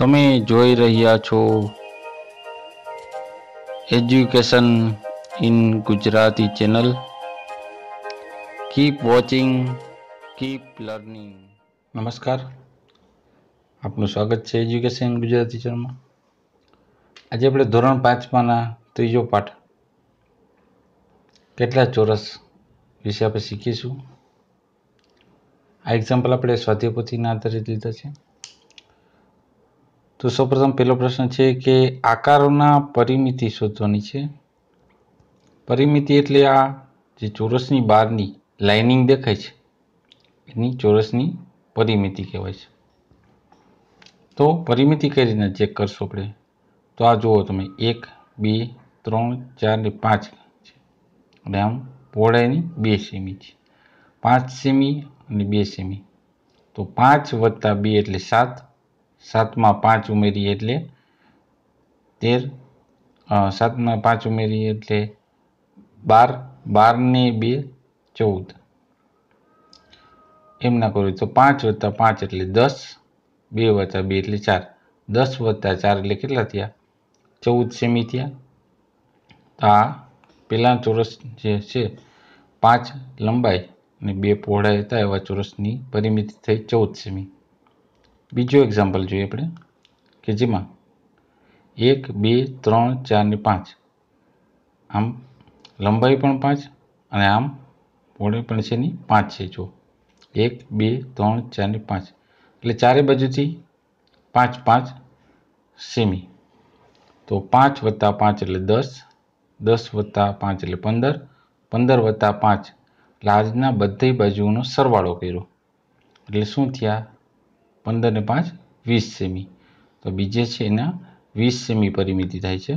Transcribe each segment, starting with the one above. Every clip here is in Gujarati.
તમે જોઈ રહ્યા છો education in Gujarati channel keep watching keep learning નમસ્કાર આપનું સ્વાગત છે એજ્યુકેશન ગુજરાતી ચેનલમાં આજે આપણે ધોરણ પાંચમાંના ત્રીજો પાઠ કેટલા ચોરસ વિશે આપણે શીખીશું આ એક્ઝામ્પલ આપણે સ્વાધ્યાયપોથીના આધારે લીધા છે તો સૌપ્રથમ પહેલો પ્રશ્ન છે કે આકારોના પરિમિતિ શોધવાની છે પરિમિતિ એટલે આ જે ચોરસની બહારની લાઇનિંગ દેખાય છે એની ચોરસની પરિમિતિ કહેવાય છે તો પરિમિતિ કઈ રીતના ચેક કરશો આપણે તો આ જુઓ તમે એક બે ત્રણ ચાર ને પાંચ છે અને આમ પહોળાઈની બે સેમી છે પાંચ સેમી અને બે સેમી તો પાંચ વત્તા બે એટલે સાત સાતમાં પાંચ ઉમેરીએ એટલે તેર સાતમાં પાંચ ઉમેરીએ એટલે બાર બારને બે ચૌદ એમ ના કરવું તો પાંચ વત્તા પાંચ એટલે દસ બે વત્તા બે એટલે ચાર દસ વત્તા ચાર એટલે કેટલા થયા ચૌદ સેમી થયા તો આ પહેલાં ચોરસ જે છે પાંચ લંબાઈ અને બે પહોળાઈ હતા એવા ચોરસની પરિમિતિ થઈ ચૌદ સેમી બીજું એક્ઝામ્પલ જોઈએ આપણે કે જેમાં એક બે ત્રણ ચાર ને પાંચ આમ લંબાઈ પણ પાંચ અને આમ પહોળાઈ પણ છે ની પાંચ છે જો એક બે ત્રણ ચાર ને પાંચ એટલે ચારે બાજુથી પાંચ પાંચ સેમી તો પાંચ વત્તા પાંચ એટલે દસ દસ વત્તા પાંચ એટલે પંદર પંદર વત્તા પાંચ એટલે આજના બધી બાજુઓનો સરવાળો કર્યો એટલે શું થયા પંદર ને પાંચ વીસ સેમી તો બીજે છે એના વીસ સેમી પરિમિતિ થાય છે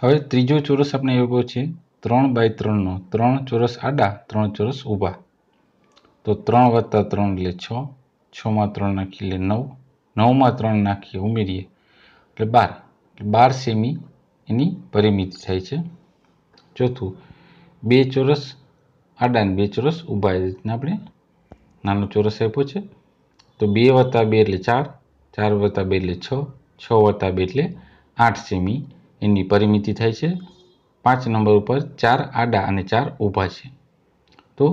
હવે ત્રીજો ચોરસ આપણે એવો છે ત્રણ બાય ત્રણનો ત્રણ ચોરસ આડા ત્રણ ચોરસ ઊભા તો ત્રણ વત્તા ત્રણ એટલે છ છમાં ત્રણ નાખી એટલે નવ નવમાં ત્રણ નાખીએ ઉમેરીએ એટલે બાર બાર સેમી એની પરિમિતિ થાય છે ચોથું બે ચોરસ આડા ને બે ચોરસ ઊભા એ રીતના આપણે નાનો ચોરસ આપ્યું છે તો બે વત્તા બે એટલે ચાર ચાર વત્તા બે એટલે છ છ વત્તા બે એટલે આઠ સેમી એની પરિમિતિ થાય છે પાંચ નંબર ઉપર ચાર આડા અને ચાર ઊભા છે તો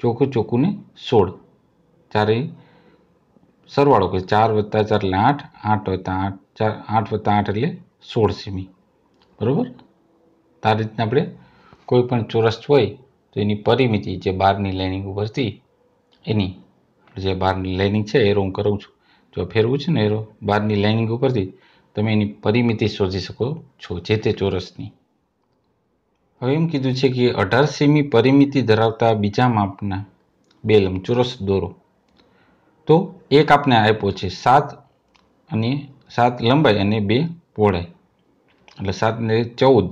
ચોખ્ખું ચોખ્ખું ને સોળ ચારે સરવાળો કે ચાર વત્તા ચાર એટલે આઠ આઠ વત્તા આઠ ચાર આઠ વત્તા આઠ એટલે સોળ સેમી બરાબર તારી રીતના આપણે કોઈ પણ ચોરસ હોય તો એની પરિમિતિ જે બારની લાઇનિંગ ઉપરથી એની જે બહારની લાઇનિંગ છે એરો હું કરું છું જો ફેરવું છે ને એરો બહારની લાઇનિંગ ઉપરથી તમે એની પરિમિતિ શોધી શકો છો જે તે ચોરસની હવે એમ કીધું છે કે અઢાર સેમી પરિમિતિ ધરાવતા બીજા માપના બે લંબચોરસ દોરો તો એક આપણે આપ્યો છે સાત અને સાત લંબાઈ અને બે પહોળાઈ એટલે સાત ને ચૌદ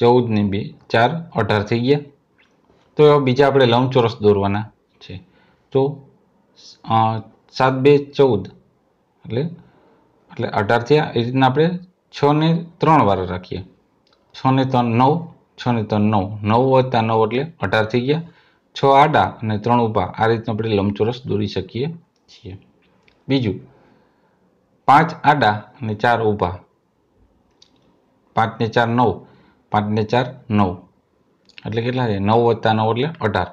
ચૌદને બે ચાર અઢાર થઈ ગયા તો બીજા આપણે લંબચોરસ દોરવાના તો સાત બે ચૌદ એટલે એટલે અઢારથી થયા એ રીતના આપણે છને ત્રણ વાર રાખીએ છને ત્રણ નવ છ ને ત્રણ નવ નવ વત્તા નવ એટલે અઢાર થઈ ગયા છ આડા અને ત્રણ ઊભા આ રીતના આપણે લંબચોરસ દોરી શકીએ છીએ બીજું પાંચ આડા અને ચાર ઊભા પાંચને ચાર નવ પાંચને ચાર નવ એટલે કેટલા છે નવ વધતા નવ એટલે અઢાર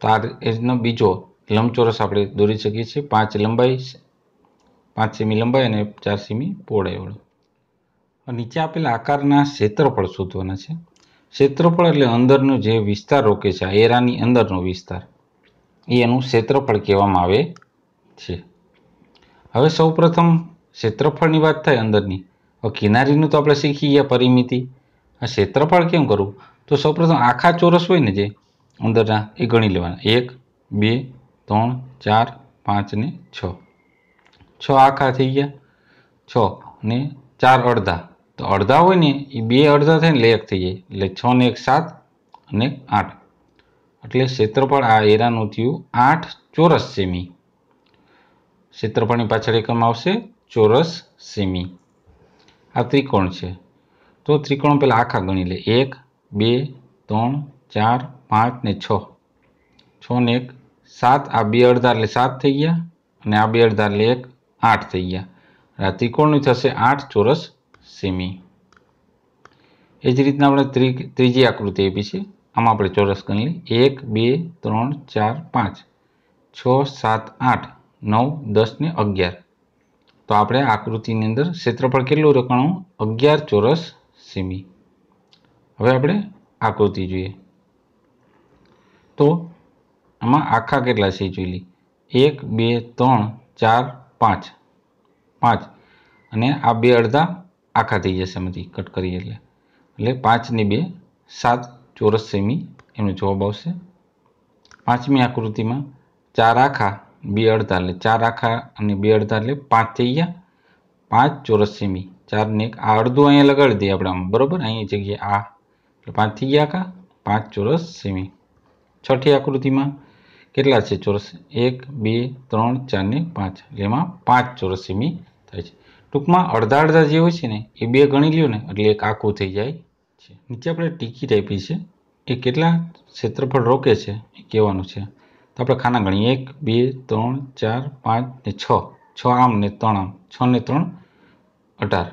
તો આ રીતનો બીજો લંબચોરસ આપણે દોરી શકીએ છીએ પાંચ લંબાઈ પાંચ સેમી લંબાઈ અને ચાર સેમી પહોળાઈવાળો નીચે આપેલા આકારના ક્ષેત્રફળ શોધવાના છે ક્ષેત્રફળ એટલે અંદરનો જે વિસ્તાર રોકે છે એરાની અંદરનો વિસ્તાર એ એનું ક્ષેત્રફળ કહેવામાં આવે છે હવે સૌપ્રથમ ક્ષેત્રફળની વાત થાય અંદરની કિનારીનું તો આપણે શીખી ગયા પરિમિતિ આ ક્ષેત્રફળ કેમ કરવું તો સૌપ્રથમ આખા ચોરસ હોય ને જે અંદરના એ ગણી લેવાના એક બે ત્રણ ચાર પાંચ ને છ છ આખા થઈ ગયા છ ને ચાર અડધા તો અડધા હોય ને એ બે અડધા થાય ને એક થઈ જાય એટલે છ ને એક સાત અને આઠ એટલે ક્ષેત્રફળ આ એરાનું થયું આઠ ચોરસ સેમી ક્ષેત્રફળની પાછળ એકમ આવશે ચોરસ સેમી આ ત્રિકોણ છે તો ત્રિકોણ પહેલાં આખા ગણી લે એક બે ત્રણ ચાર પાંચ ને છ છ ને એક સાત આ બે અડધા એટલે સાત થઈ ગયા અને આ બે અડધા એટલે એક આઠ થઈ ગયા આ ત્રિકોણની થશે આઠ ચોરસ સેમી એ જ રીતના આપણે ત્રી ત્રીજી આકૃતિ આપી છે આમાં આપણે ચોરસ ગણી એક બે ત્રણ ચાર પાંચ છ સાત આઠ નવ દસ ને અગિયાર તો આપણે આકૃતિની અંદર ક્ષેત્રફળ કેટલું રકાણું અગિયાર ચોરસ સેમી હવે આપણે આકૃતિ જોઈએ તો આમાં આખા કેટલા છે જોઈ એક બે ત્રણ ચાર પાંચ પાંચ અને આ બે અડધા આખા થઈ જશે એમાંથી કટ કરીએ એટલે એટલે પાંચને બે સાત ચોરસ સેમી એમનો જવાબ આવશે પાંચમી આકૃતિમાં ચાર આખા બે અડધા એટલે ચાર આખા અને બે અડધા એટલે પાંચ થઈ ગયા પાંચ ચોરસ સેમી ચારને એક આ અડધું અહીંયા લગાડી દઈએ આપણે આમ બરાબર અહીંયા જગ્યાએ આ એટલે પાંચ થઈ ગયા આખા પાંચ ચોરસ સેમી છઠ્ઠી આકૃતિમાં કેટલા છે ચોરસ એક બે ત્રણ ચાર ને પાંચ એમાં પાંચ ચોરસ સેમી થાય છે ટૂંકમાં અડધા અડધા જે હોય છે ને એ બે ગણી લ્યો ને એટલે એક આખું થઈ જાય છે નીચે આપણે ટીકી ટાઈપી છે એ કેટલા ક્ષેત્રફળ રોકે છે એ કહેવાનું છે તો આપણે ખાના ગણીએ એક બે ત્રણ ચાર પાંચ ને છ છ આમ ને ત્રણ આમ છ ને ત્રણ અઢાર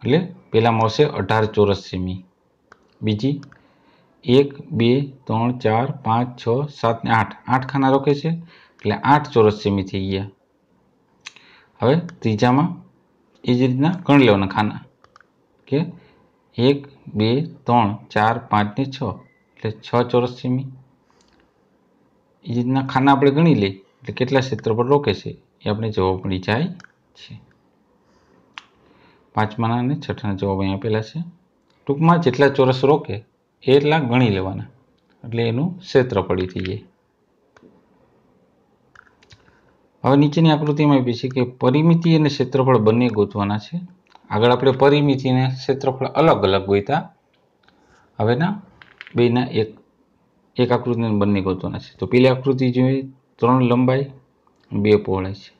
એટલે પહેલાં મળશે અઢાર ચોરસ સેમી બીજી એક બે ત્રણ ચાર પાંચ છ સાત ને આઠ આઠ ખાના રોકે છે એટલે આઠ ચોરસ સેમી થઈ ગયા હવે ત્રીજામાં એ જ રીતના ગણી લેવાના ખાના કે એક બે ત્રણ ચાર પાંચ ને છ એટલે છ ચોરસ સેમી એ રીતના ખાના આપણે ગણી લઈએ એટલે કેટલા ક્ષેત્ર પર રોકે છે એ આપણે જવાબ મળી જાય છે પાંચમાના અને છઠ્ઠાના જવાબ અહીં આપેલા છે ટૂંકમાં જેટલા ચોરસ રોકે એટલા ગણી લેવાના એટલે એનું ક્ષેત્રફળ થઈ જાય હવે નીચેની આકૃતિમાં આપી છે કે પરિમિતિ અને ક્ષેત્રફળ બંને ગોતવાના છે આગળ આપણે પરિમિતિને ક્ષેત્રફળ અલગ અલગ ગોતા હવેના બેના એક એક આકૃતિને બંને ગોતવાના છે તો પેલી આકૃતિ જોઈએ ત્રણ લંબાઈ બે પહોળાઈ છે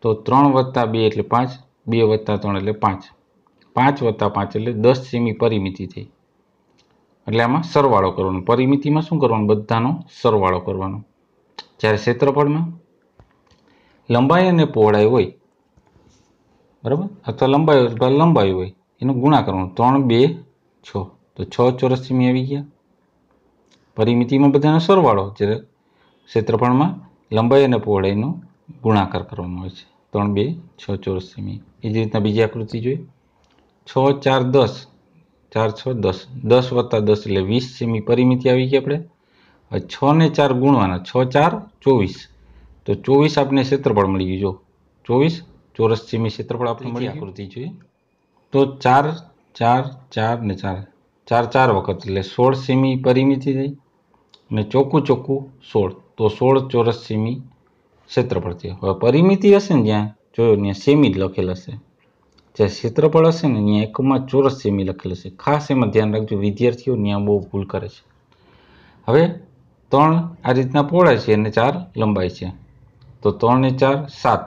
તો ત્રણ વત્તા બે એટલે પાંચ બે વત્તા ત્રણ એટલે પાંચ પાંચ વત્તા પાંચ એટલે દસ સેમી પરિમિતિ થઈ એટલે આમાં સરવાળો કરવાનો પરિમિતિમાં શું કરવાનું બધાનો સરવાળો કરવાનો જ્યારે ક્ષેત્રફળમાં લંબાઈ અને પહોળાઈ હોય બરાબર અથવા લંબાઈ અથવા લંબાઈ હોય એનો ગુણા કરવાનો ત્રણ બે છ તો છ ચોરસ સીમી આવી ગયા પરિમિતિમાં બધાનો સરવાળો જ્યારે ક્ષેત્રફળમાં લંબાઈ અને પહોળાઈનો ગુણાકાર કરવામાં આવે છે ત્રણ બે છ ચોરસ સીમી એ જ રીતના બીજી આકૃતિ જોઈએ છ ચાર દસ ચાર છ દસ દસ વત્તા દસ એટલે વીસ સેમી પરિમિતિ આવી ગઈ આપણે છ ને ચાર ગુણવાના છ ચાર ચોવીસ તો ચોવીસ આપણને ક્ષેત્રફળ મળી ગયું જો ચોવીસ ચોરસ સેમી ક્ષેત્રફળ આપણે મળી આકૃતિ જોઈએ તો ચાર ચાર ચાર ને ચાર ચાર ચાર વખત એટલે સોળ સેમી પરિમિતિ થઈ અને ચોખ્ખું ચોખ્ખું સોળ તો સોળ ચોરસ સેમી ક્ષેત્રફળ થયો હવે પરિમિતિ હશે ને જ્યાં જોયો ત્યાં સેમી જ લખેલ હશે જે ક્ષેત્રફળ હશે ને અહીંયા એકમમાં ચોરસ સેમી લખેલું છે ખાસ એમાં ધ્યાન રાખજો વિદ્યાર્થીઓ ત્યાં બહુ ભૂલ કરે છે હવે ત્રણ આ રીતના પહોળાય છે અને ચાર લંબાઈ છે તો ત્રણ ને ચાર સાત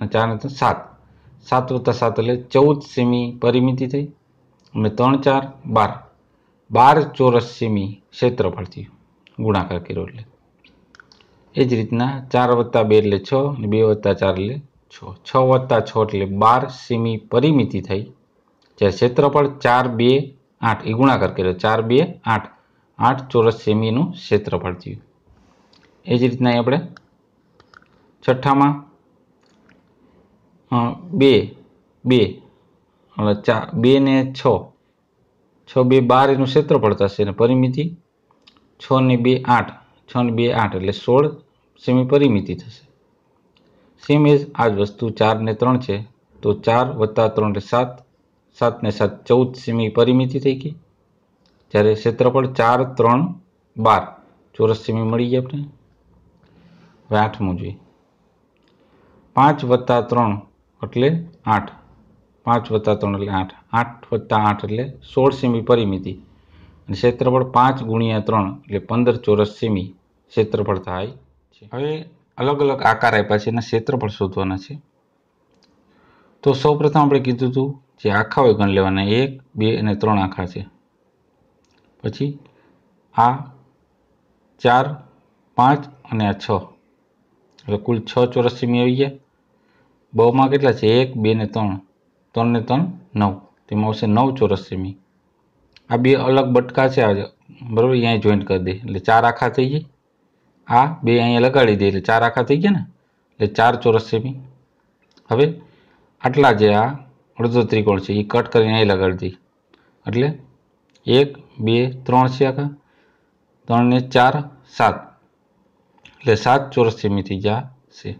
અને ચાર ને સાત સાત વત્તા સાત એટલે ચૌદ સેમી પરિમિતિ થઈ અને ત્રણ ચાર બાર બાર ચોરસ સેમી થયું ગુણાકાર કર્યો એટલે એ જ રીતના ચાર વત્તા બે એટલે છ અને બે વત્તા ચાર એટલે છ છ વત્તા છ એટલે બાર સીમી પરિમિતિ થઈ જ્યારે ક્ષેત્રફળ ચાર બે આઠ એ ગુણાકાર કર્યો ચાર બે આઠ આઠ ચોરસ સેમીનું ક્ષેત્રફળ થયું એ જ રીતના આપણે છઠ્ઠામાં બે બે એટલે ચા બે ને છ છ બે બાર એનું ક્ષેત્રફળ થશે અને પરિમિતિ છ ને બે આઠ છ ને બે આઠ એટલે સોળ સેમી પરિમિતિ થશે સેમ એઝ આ જ વસ્તુ ચાર ને ત્રણ છે તો ચાર વત્તા ત્રણ સાત સાત ને સાત ચૌદ સેમી પરિમિતિ થઈ ગઈ જ્યારે ક્ષેત્રફળ ચાર ત્રણ બાર ચોરસ સેમી મળી ગયા આપણે હવે આઠમું જોઈએ પાંચ વત્તા ત્રણ એટલે આઠ પાંચ વત્તા ત્રણ એટલે આઠ આઠ વત્તા આઠ એટલે સોળ સેમી પરિમિતિ અને ક્ષેત્રફળ પાંચ ગુણ્યા ત્રણ એટલે પંદર ચોરસ સેમી ક્ષેત્રફળ થાય છે હવે અલગ અલગ આકાર આપ્યા છે એના ક્ષેત્રફળ શોધવાના છે તો સૌપ્રથમ આપણે કીધું હતું જે આખા હોય ગણ લેવાના એક બે અને ત્રણ આખા છે પછી આ ચાર પાંચ અને આ છ એટલે કુલ છ ચોરસ સેમી આવી ગયા બહુમાં કેટલા છે એક બે ને ત્રણ ત્રણ ને ત્રણ નવ તેમાં આવશે નવ ચોરસ સેમી આ બે અલગ બટકા છે બરાબર અહીંયા જોઈન્ટ કરી દે એટલે ચાર આખા થઈ જાય આ બે અહીંયા લગાડી દઈએ એટલે ચાર આખા થઈ ગયા ને એટલે ચાર ચોરસ સેમી હવે આટલા જે આ અડધો ત્રિકોણ છે એ કટ કરીને અહીં લગાડી દઈએ એટલે એક બે ત્રણ છે આખા ત્રણ ને ચાર સાત એટલે સાત ચોરસ સેમી થઈ ગયા છે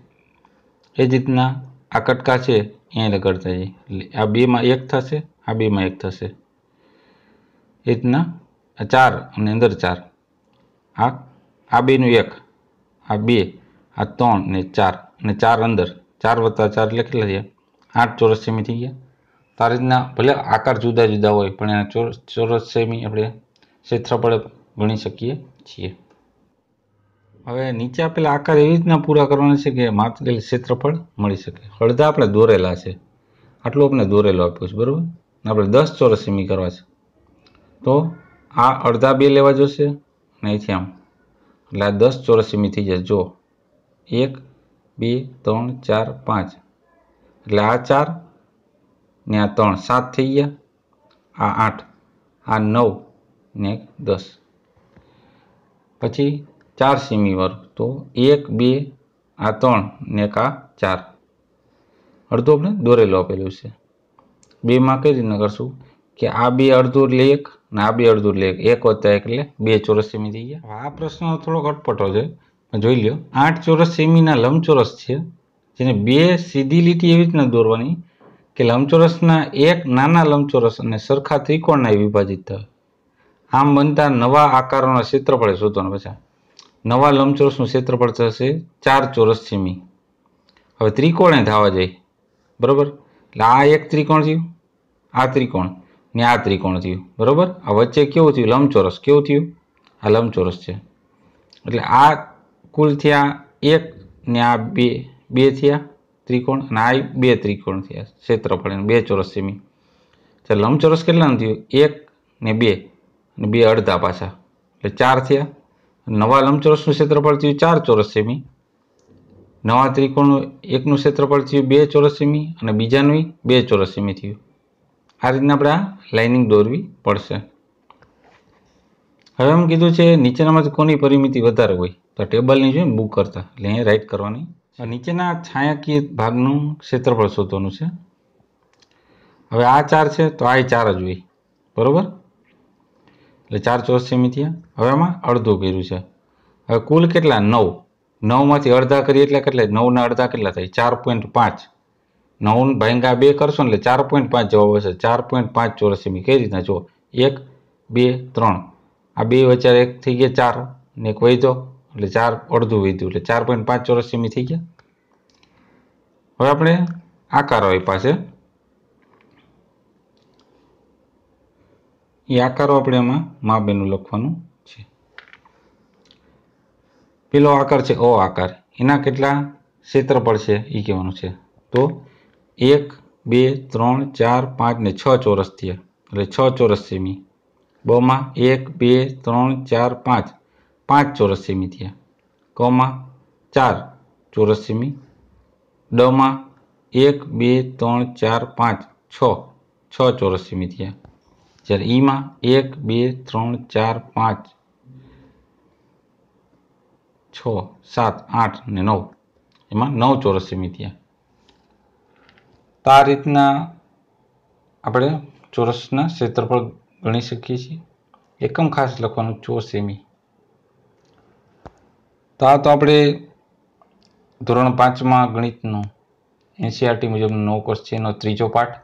એ જ રીતના આ કટકા છે અહીંયા લગાડતા જઈએ એટલે આ બેમાં એક થશે આ બેમાં એક થશે એ રીતના ચાર અને અંદર ચાર આ આ બેનું એક આ બે આ ત્રણ ને ચાર અને ચાર અંદર ચાર વત્તા ચાર એટલે કેટલા થયા આઠ ચોરસ સેમી થઈ ગયા તારી આ રીતના ભલે આકાર જુદા જુદા હોય પણ એના ચોરસ ચોરસ સેમી આપણે ક્ષેત્રફળ ગણી શકીએ છીએ હવે નીચે આપેલા આકાર એવી રીતના પૂરા કરવાના છે કે માત્ર ક્ષેત્રફળ મળી શકે અડધા આપણે દોરેલા છે આટલું આપણે દોરેલો આપ્યું છે બરાબર આપણે દસ ચોરસ સેમી કરવા છે તો આ અડધા બે લેવા જોશે અને અહીંથી આમ એટલે આ દસ ચોરસ સીમી થઈ જશે જો એક બે ત્રણ ચાર પાંચ એટલે આ ચાર ને આ ત્રણ સાત થઈ ગયા આ આઠ આ નવ ને દસ પછી ચાર સીમી વર્ગ તો એક બે આ ત્રણ ને એક આ ચાર અડધો આપણે દોરેલો આપેલું છે બેમાં કઈ રીતના કરશું કે આ બે અડધું લેખ ને આ બી અડધું લેખ એક વત્તા એટલે બે ચોરસ સેમી થઈ ગયા આ પ્રશ્ન થોડો અટપટો છે જોઈ લ્યો આઠ ચોરસ સેમીના લંબચોરસ છે જેને બે સીધી લીટી એવી રીતના દોરવાની કે લંબચોરસના એક નાના લંબચોરસ અને સરખા ત્રિકોણના વિભાજિત થાય આમ બનતા નવા આકારોના ક્ષેત્રફળ શોધવાનું પછી નવા લંબચોરસનું ક્ષેત્રફળ થશે ચાર ચોરસ સેમી હવે ત્રિકોણે થવા જાય બરાબર એટલે આ એક ત્રિકોણ થયું આ ત્રિકોણ ને આ ત્રિકોણ થયું બરાબર આ વચ્ચે કેવું થયું લંબચોરસ કેવું થયું આ લંબચોરસ છે એટલે આ કુલ થયા એક ને આ બે બે થયા ત્રિકોણ અને આ બે ત્રિકોણ થયા ક્ષેત્રફળ બે ચોરસ સેમી એટલે લંબચોરસ કેટલાનું થયું એક ને બે અને બે અડધા પાછા એટલે ચાર થયા નવા લંબચોરસનું ક્ષેત્રફળ થયું ચાર ચોરસ સેમી નવા ત્રિકોણનું એકનું ક્ષેત્રફળ થયું બે ચોરસ સેમી અને બીજાનું બે ચોરસ સેમી થયું આ રીતના આપણે આ લાઇનિંગ દોરવી પડશે હવે એમ કીધું છે નીચેનામાંથી કોની પરિમિતિ વધારે હોય તો ટેબલની જોઈએ બુક કરતા એટલે અહીંયા રાઇટ કરવાની નીચેના છાંયાકીય ભાગનું ક્ષેત્રફળ શોધવાનું છે હવે આ ચાર છે તો આ ચાર જ હોય બરાબર એટલે ચાર ચોરસ સેમી હવે આમાં અડધું કર્યું છે હવે કુલ કેટલા નવ નવમાંથી અડધા કરીએ એટલે કેટલા નવના અડધા કેટલા થાય ચાર પોઈન્ટ પાંચ નવ ભાંગા બે કરશો એટલે ચાર પોઈન્ટ પાંચ જવાબ આવશે ચાર પોઈન્ટ પાંચ ચોરસ સેમી કઈ રીતના જો એક બે ત્રણ આ બે વચ્ચે એક થઈ ગયા ચાર ને એક વહી એટલે ચાર અડધું વહીધું એટલે ચાર પોઈન્ટ પાંચ ચોરસ સેમી થઈ ગયા હવે આપણે આકારો આપ્યા છે એ આકારો આપણે એમાં મા બેનું લખવાનું છે પેલો આકાર છે ઓ આકાર એના કેટલા ક્ષેત્રફળ છે એ કહેવાનું છે તો एक बे त्र चार पाँच ने छोरस थी ए चौरस सेमी ब एक बे त्र चार पांच पांच चौरस सेमी थी क में चार चौरस सेमी ड एक बे त्र चार पाँच छ छ चौरस सेमी थी जर ई में एक बे त्र चार पांच छ सात आठ ने नौ एम नौ चौरस सेमी थी તો આ રીતના આપણે ચોરસના ક્ષેત્રફળ ગણી શકીએ છીએ એકમ ખાસ લખવાનું ચોર સેમી તો આ તો આપણે ધોરણ પાંચમાં ગણિતનો એનસીઆરટી મુજબ નવો કોર્સ છે એનો ત્રીજો પાઠ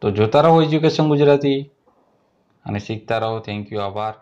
તો જોતા રહો એજ્યુકેશન ગુજરાતી અને શીખતા રહો થેન્ક યુ આભાર